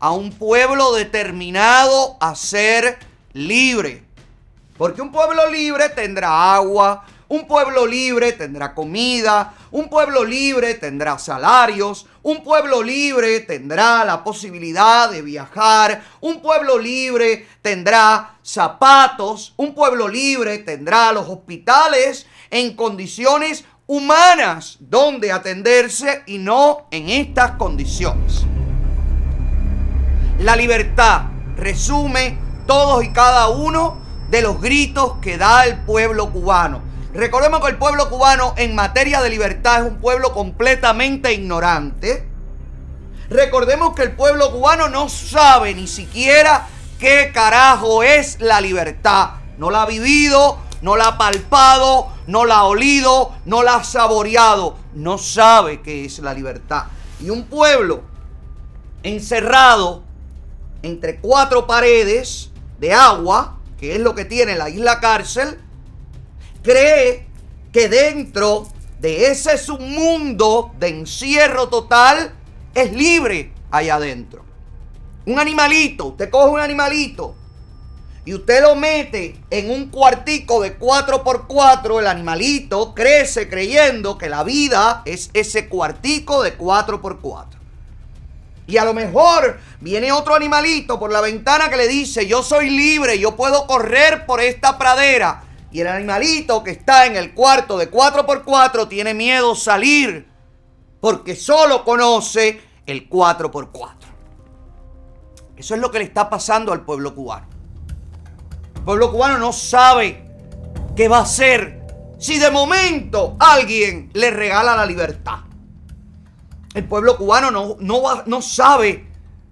a un pueblo determinado a ser libre. Porque un pueblo libre tendrá agua, un pueblo libre tendrá comida, un pueblo libre tendrá salarios, un pueblo libre tendrá la posibilidad de viajar, un pueblo libre tendrá zapatos, un pueblo libre tendrá los hospitales en condiciones humanas donde atenderse y no en estas condiciones. La libertad resume todos y cada uno de los gritos que da el pueblo cubano. Recordemos que el pueblo cubano en materia de libertad es un pueblo completamente ignorante. Recordemos que el pueblo cubano no sabe ni siquiera qué carajo es la libertad. No la ha vivido, no la ha palpado, no la ha olido, no la ha saboreado. No sabe qué es la libertad. Y un pueblo encerrado entre cuatro paredes de agua, que es lo que tiene la isla cárcel, cree que dentro de ese submundo de encierro total es libre allá adentro. Un animalito, usted coge un animalito y usted lo mete en un cuartico de 4x4, el animalito crece creyendo que la vida es ese cuartico de 4x4. Y a lo mejor viene otro animalito por la ventana que le dice, yo soy libre, yo puedo correr por esta pradera. Y el animalito que está en el cuarto de 4x4 tiene miedo salir porque solo conoce el 4x4. Eso es lo que le está pasando al pueblo cubano. El pueblo cubano no sabe qué va a hacer si de momento alguien le regala la libertad. El pueblo cubano no, no, sabe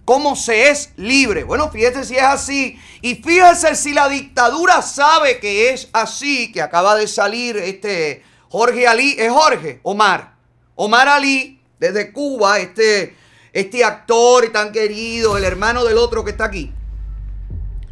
cómo se es libre. Bueno, fíjese si es así. Y fíjese si la dictadura sabe que es así, que acaba de salir este Jorge Ali, es Jorge, Omar. Omar Ali, desde Cuba, este, este actor tan querido, el hermano del otro que está aquí.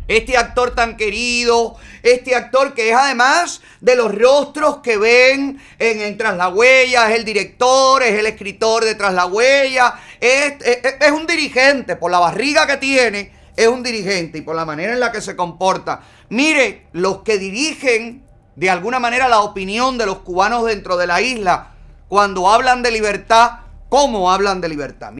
Este actor tan querido, este actor que es además de los rostros que ven en, Tras la Huella, es el director, es el escritor de Tras la Huella, es un dirigente, por la barriga que tiene, es un dirigente y por la manera en la que se comporta. Mire, los que dirigen de alguna manera la opinión de los cubanos dentro de la isla, cuando hablan de libertad, ¿cómo hablan de libertad?